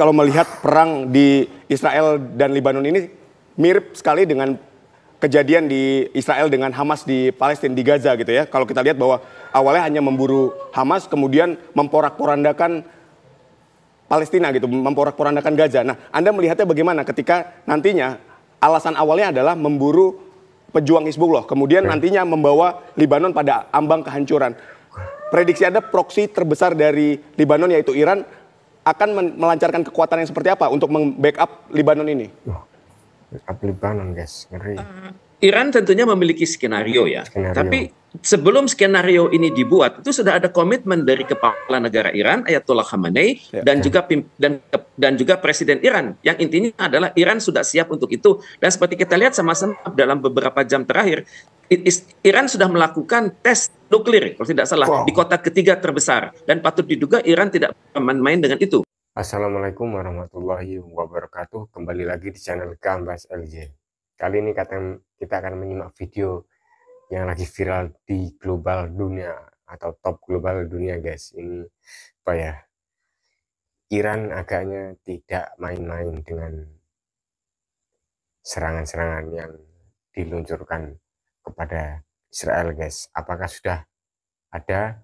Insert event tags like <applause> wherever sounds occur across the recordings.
kalau melihat perang di Israel dan Lebanon ini mirip sekali dengan kejadian di Israel dengan Hamas di Palestina di Gaza gitu ya. Kalau kita lihat bahwa awalnya hanya memburu Hamas kemudian memporak-porandakan Palestina gitu, memporak-porandakan Gaza. Nah, Anda melihatnya bagaimana ketika nantinya alasan awalnya adalah memburu pejuang Hizbullah, kemudian nantinya membawa Lebanon pada ambang kehancuran. Prediksi Anda proksi terbesar dari Lebanon yaitu Iran akan melancarkan kekuatan yang seperti apa untuk membackup Libanon ini? backup Libanon, guys, ngeri. Uh, Iran tentunya memiliki skenario ya. Skenario. Tapi sebelum skenario ini dibuat itu sudah ada komitmen dari kepala negara Iran Ayatollah Khamenei ya. dan ya. juga dan dan juga presiden Iran yang intinya adalah Iran sudah siap untuk itu dan seperti kita lihat sama-sama dalam beberapa jam terakhir Iran sudah melakukan tes nuklir kalau tidak salah wow. di kota ketiga terbesar dan patut diduga Iran tidak main-main dengan itu. Assalamualaikum warahmatullahi wabarakatuh. Kembali lagi di channel Gambas LJ. Kali ini kita akan menyimak video yang lagi viral di global dunia atau top global dunia guys. Ini apa ya? Iran agaknya tidak main-main dengan serangan-serangan yang diluncurkan kepada Israel guys apakah sudah ada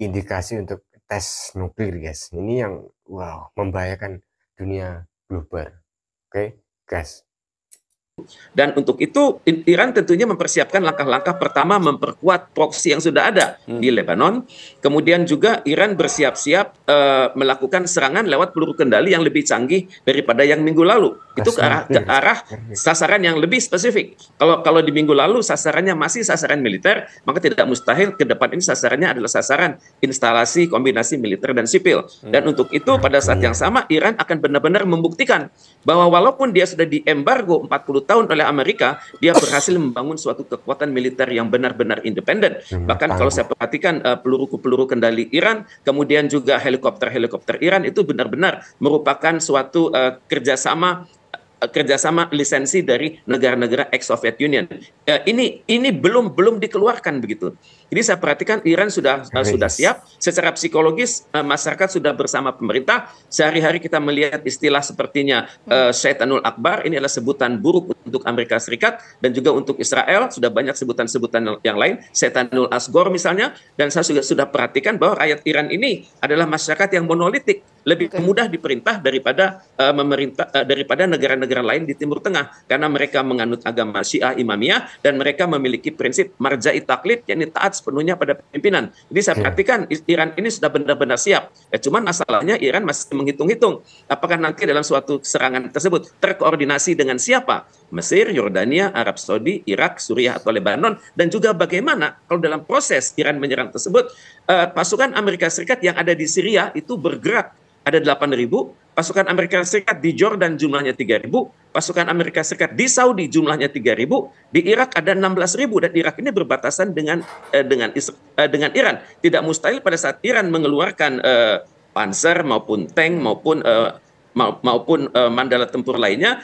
indikasi untuk tes nuklir guys ini yang wow membahayakan dunia global oke okay, guys dan untuk itu Iran tentunya mempersiapkan langkah-langkah pertama memperkuat proksi yang sudah ada hmm. di Lebanon. Kemudian juga Iran bersiap-siap uh, melakukan serangan lewat peluru kendali yang lebih canggih daripada yang minggu lalu. Itu ke arah, ke arah sasaran yang lebih spesifik. Kalau kalau di minggu lalu sasarannya masih sasaran militer, maka tidak mustahil ke depan ini sasarannya adalah sasaran instalasi kombinasi militer dan sipil. Hmm. Dan untuk itu pada saat yang sama Iran akan benar-benar membuktikan bahwa walaupun dia sudah diembargo 40 tahun oleh Amerika, dia berhasil membangun suatu kekuatan militer yang benar-benar independen. Bahkan kalau saya perhatikan eh, peluru-peluru kendali Iran, kemudian juga helikopter-helikopter Iran itu benar-benar merupakan suatu uh, kerjasama Eh, kerjasama lisensi dari negara-negara ex Soviet Union. Uh, ini ini belum belum dikeluarkan begitu. Jadi saya perhatikan Iran sudah uh, sudah siap secara psikologis uh, masyarakat sudah bersama pemerintah. Sehari-hari kita melihat istilah sepertinya uh, Syaitanul Akbar ini adalah sebutan buruk untuk Amerika Serikat dan juga untuk Israel sudah banyak sebutan-sebutan yang lain Syaitanul Asgor misalnya dan saya sudah sudah perhatikan bahwa rakyat Iran ini adalah masyarakat yang monolitik lebih okay. mudah diperintah daripada uh, memerintah uh, daripada negara-negara lain di Timur Tengah karena mereka menganut agama Syiah Imamiyah dan mereka memiliki prinsip marja'i taklid yakni taat sepenuhnya pada pimpinan. Jadi saya iya. perhatikan Iran ini sudah benar-benar siap. Ya, cuman masalahnya Iran masih menghitung-hitung apakah nanti dalam suatu serangan tersebut terkoordinasi dengan siapa? Mesir, Yordania, Arab Saudi, Irak, Suriah atau Lebanon dan juga bagaimana kalau dalam proses Iran menyerang tersebut uh, pasukan Amerika Serikat yang ada di Syria itu bergerak ada 8.000, pasukan Amerika Serikat di Jordan jumlahnya 3.000, pasukan Amerika Serikat di Saudi jumlahnya 3.000, di Irak ada 16.000 dan Irak ini berbatasan dengan eh, dengan eh, dengan Iran. Tidak mustahil pada saat Iran mengeluarkan eh, panzer maupun tank maupun eh, maupun eh, mandala tempur lainnya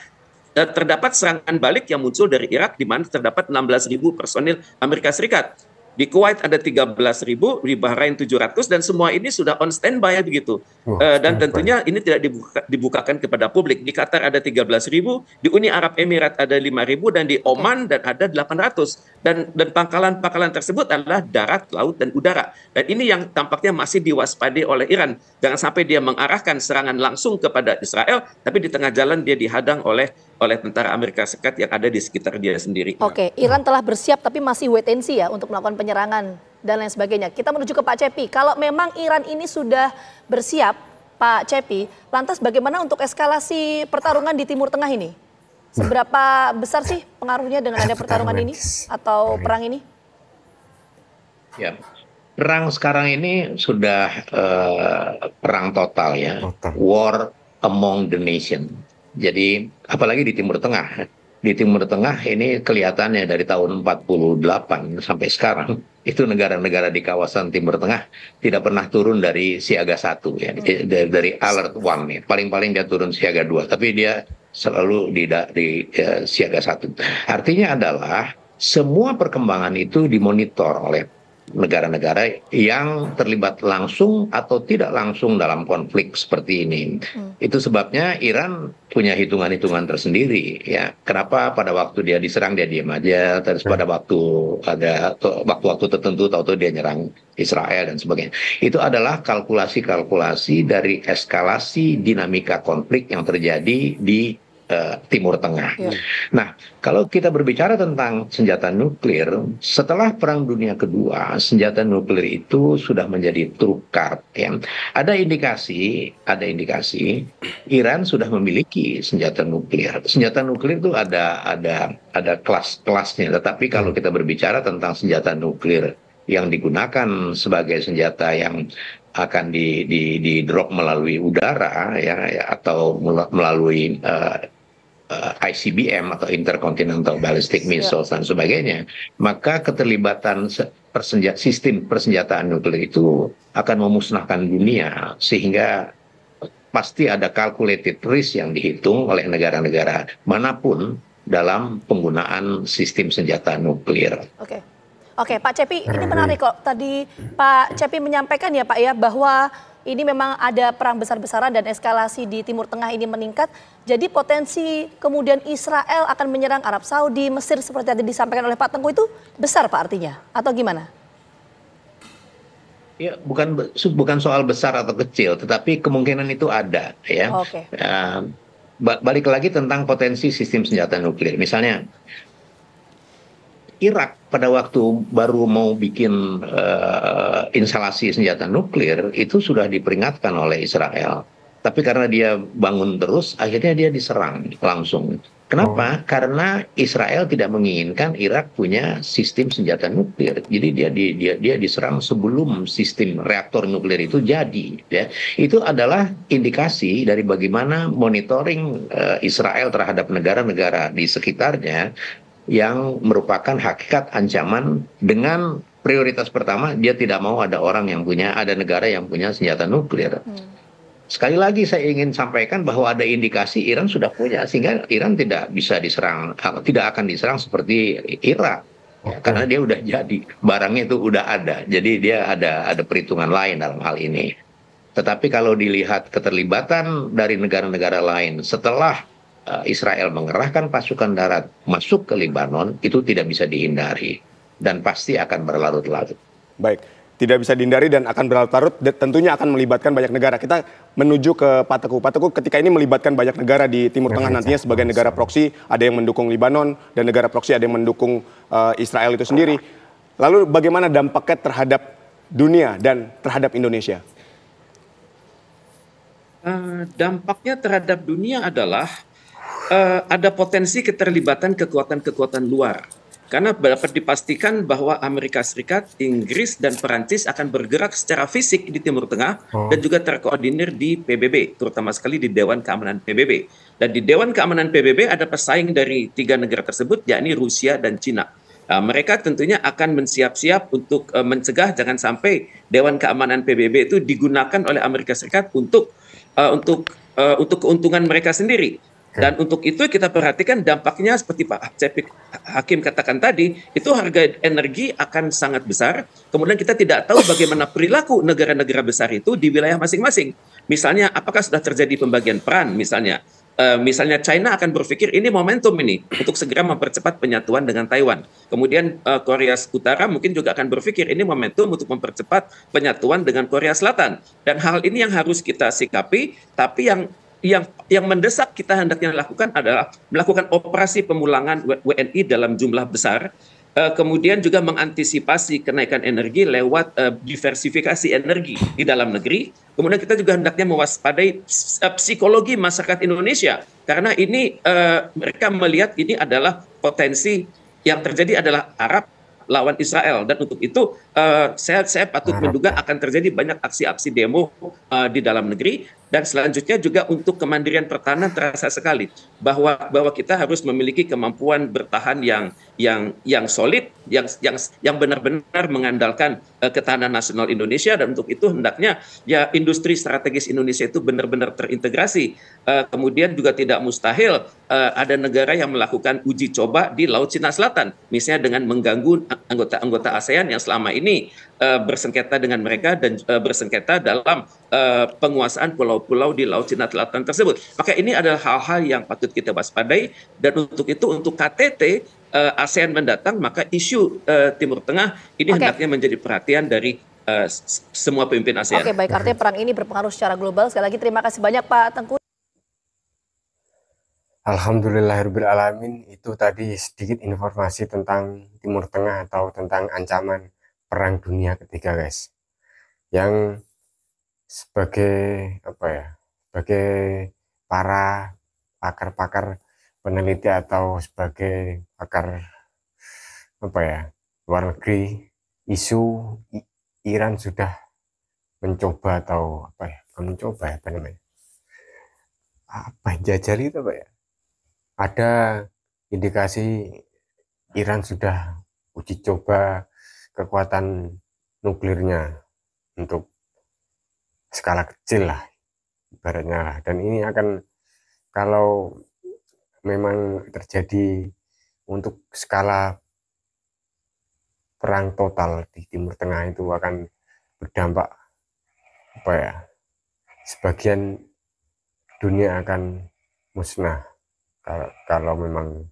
eh, terdapat serangan balik yang muncul dari Irak di mana terdapat 16.000 personil Amerika Serikat. Di Kuwait ada 13 ribu, di Bahrain 700, dan semua ini sudah on standby begitu. Oh, uh, dan tentunya ini tidak dibuka, dibukakan kepada publik. Di Qatar ada 13 ribu, di Uni Arab Emirat ada 5 ribu, dan di Oman dan ada 800 dan dan pangkalan-pangkalan tersebut adalah darat, laut dan udara. Dan ini yang tampaknya masih diwaspadai oleh Iran. Jangan sampai dia mengarahkan serangan langsung kepada Israel tapi di tengah jalan dia dihadang oleh oleh tentara Amerika Serikat yang ada di sekitar dia sendiri. Oke, Iran telah bersiap tapi masih wait and see ya untuk melakukan penyerangan dan lain sebagainya. Kita menuju ke Pak Cepi. Kalau memang Iran ini sudah bersiap, Pak Cepi, lantas bagaimana untuk eskalasi pertarungan di Timur Tengah ini? Seberapa besar sih pengaruhnya dengan ada pertarungan ini atau perang ini? Ya, perang sekarang ini sudah uh, perang total ya, war among the nation. Jadi apalagi di Timur Tengah, di Timur Tengah ini kelihatannya dari tahun 48 sampai sekarang <laughs> itu negara-negara di kawasan Timur Tengah tidak pernah turun dari siaga satu ya, hmm. dari alert one nih, ya. Paling-paling dia turun siaga dua, tapi dia selalu di, di ya, eh, siaga satu. Artinya adalah semua perkembangan itu dimonitor oleh negara-negara yang terlibat langsung atau tidak langsung dalam konflik seperti ini. Hmm. Itu sebabnya Iran punya hitungan-hitungan tersendiri ya. Kenapa pada waktu dia diserang dia diam aja, terus hmm. pada waktu ada waktu-waktu tertentu tahu-tahu dia nyerang Israel dan sebagainya. Itu adalah kalkulasi-kalkulasi dari eskalasi dinamika konflik yang terjadi di Eh, Timur Tengah. Ya. Nah, kalau kita berbicara tentang senjata nuklir, setelah Perang Dunia Kedua, senjata nuklir itu sudah menjadi trukar. Ya. Ada indikasi, ada indikasi Iran sudah memiliki senjata nuklir. Senjata nuklir itu ada ada ada kelas-kelasnya. Tetapi kalau kita berbicara tentang senjata nuklir yang digunakan sebagai senjata yang akan di, di, di drop melalui udara ya, ya atau melalui uh, Eh, ICBM atau Intercontinental Ballistic iya. Missiles dan sebagainya, maka keterlibatan persenja sistem persenjataan nuklir itu akan memusnahkan dunia sehingga pasti ada calculated risk yang dihitung oleh negara-negara manapun dalam penggunaan sistem senjata nuklir. Oke. Okay. Oke, okay, Pak Cepi, ini menarik kok. Tadi Pak Cepi menyampaikan ya, Pak ya, bahwa ini memang ada perang besar-besaran dan eskalasi di Timur Tengah ini meningkat. Jadi potensi kemudian Israel akan menyerang Arab Saudi, Mesir seperti yang disampaikan oleh Pak Tengku itu besar Pak artinya atau gimana? Ya, bukan bukan soal besar atau kecil, tetapi kemungkinan itu ada ya. Oke. Okay. Ehm, uh, balik lagi tentang potensi sistem senjata nuklir. Misalnya Irak pada waktu baru mau bikin ehm, instalasi senjata nuklir itu sudah diperingatkan oleh Israel. Tapi karena dia bangun terus, akhirnya dia diserang langsung. Kenapa? Oh. Karena Israel tidak menginginkan Irak punya sistem senjata nuklir. Jadi dia dia dia diserang sebelum sistem reaktor nuklir itu jadi. Ya, itu adalah indikasi dari bagaimana monitoring uh, Israel terhadap negara-negara di sekitarnya yang merupakan hakikat ancaman dengan prioritas pertama dia tidak mau ada orang yang punya ada negara yang punya senjata nuklir. Hmm. Sekali lagi saya ingin sampaikan bahwa ada indikasi Iran sudah punya sehingga Iran tidak bisa diserang eh, tidak akan diserang seperti Irak. okay. karena dia sudah jadi barangnya itu sudah ada. Jadi dia ada ada perhitungan lain dalam hal ini. Tetapi kalau dilihat keterlibatan dari negara-negara lain setelah eh, Israel mengerahkan pasukan darat masuk ke Lebanon itu tidak bisa dihindari dan pasti akan berlarut-larut. Baik, tidak bisa dihindari dan akan berlarut-larut tentunya akan melibatkan banyak negara. Kita menuju ke Pak Teguh. ketika ini melibatkan banyak negara di Timur Tengah nantinya sebagai negara proksi, ada yang mendukung Lebanon dan negara proksi ada yang mendukung uh, Israel itu sendiri. Lalu bagaimana dampaknya terhadap dunia dan terhadap Indonesia? Eh, dampaknya terhadap dunia adalah uh, ada potensi keterlibatan kekuatan-kekuatan luar karena dapat dipastikan bahwa Amerika Serikat, Inggris, dan Perancis akan bergerak secara fisik di Timur Tengah oh. dan juga terkoordinir di PBB, terutama sekali di Dewan Keamanan PBB. Dan di Dewan Keamanan PBB ada pesaing dari tiga negara tersebut, yakni Rusia dan Cina. Nah, mereka tentunya akan bersiap siap untuk uh, mencegah jangan sampai Dewan Keamanan PBB itu digunakan oleh Amerika Serikat untuk uh, untuk uh, untuk keuntungan mereka sendiri. Dan untuk itu kita perhatikan dampaknya seperti Pak Cepik Hakim katakan tadi, itu harga energi akan sangat besar. Kemudian kita tidak tahu bagaimana perilaku negara-negara besar itu di wilayah masing-masing. Misalnya apakah sudah terjadi pembagian peran misalnya. Uh, misalnya China akan berpikir ini momentum ini untuk segera mempercepat penyatuan dengan Taiwan. Kemudian uh, Korea Utara mungkin juga akan berpikir ini momentum untuk mempercepat penyatuan dengan Korea Selatan. Dan hal ini yang harus kita sikapi, tapi yang yang yang mendesak kita hendaknya lakukan adalah melakukan operasi pemulangan WNI dalam jumlah besar eh, kemudian juga mengantisipasi kenaikan energi lewat uh, diversifikasi energi di dalam negeri. Kemudian kita juga hendaknya mewaspadai eh, psikologi masyarakat Indonesia karena ini uh, mereka melihat ini adalah potensi yang terjadi adalah Arab lawan Israel dan untuk itu uh, saya saya patut menduga akan terjadi banyak aksi-aksi demo uh, di dalam negeri dan selanjutnya juga untuk kemandirian pertahanan terasa sekali bahwa bahwa kita harus memiliki kemampuan bertahan yang yang yang solid yang yang yang benar-benar mengandalkan uh, ketahanan nasional Indonesia dan untuk itu hendaknya ya industri strategis Indonesia itu benar-benar terintegrasi uh, kemudian juga tidak mustahil uh, ada negara yang melakukan uji coba di Laut Cina Selatan misalnya dengan mengganggu anggota-anggota ASEAN yang selama ini uh, bersengketa dengan mereka dan uh, bersengketa dalam uh, penguasaan pulau-pulau di Laut Cina Selatan tersebut. Maka ini adalah hal-hal yang patut kita waspadai dan untuk itu untuk KTT uh, ASEAN mendatang maka isu uh, Timur Tengah ini okay. hendaknya menjadi perhatian dari uh, semua pemimpin ASEAN. Oke, okay, baik artinya perang ini berpengaruh secara global. Sekali lagi terima kasih banyak Pak Tengku. Alhamdulillahirrahmanirrahim. Itu tadi sedikit informasi tentang Timur Tengah atau tentang ancaman perang dunia ketiga guys yang sebagai apa ya sebagai para pakar-pakar peneliti atau sebagai pakar apa ya luar negeri isu Iran sudah mencoba atau apa ya mencoba ya, apa namanya apa jajali itu apa ya ada indikasi Iran sudah uji coba kekuatan nuklirnya untuk skala kecil lah ibaratnya lah dan ini akan kalau memang terjadi untuk skala perang total di Timur Tengah itu akan berdampak apa ya sebagian dunia akan musnah kalau, kalau memang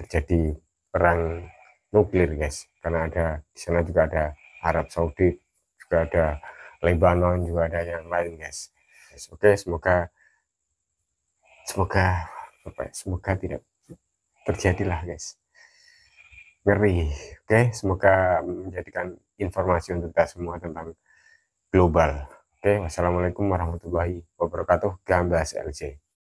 terjadi perang nuklir guys karena ada di sana juga ada Arab Saudi juga ada Lebanon juga ada yang lain guys oke okay, semoga semoga apa ya, semoga tidak terjadilah guys ngeri oke okay, semoga menjadikan informasi untuk kita semua tentang global oke okay, wassalamualaikum warahmatullahi wabarakatuh gambas LJ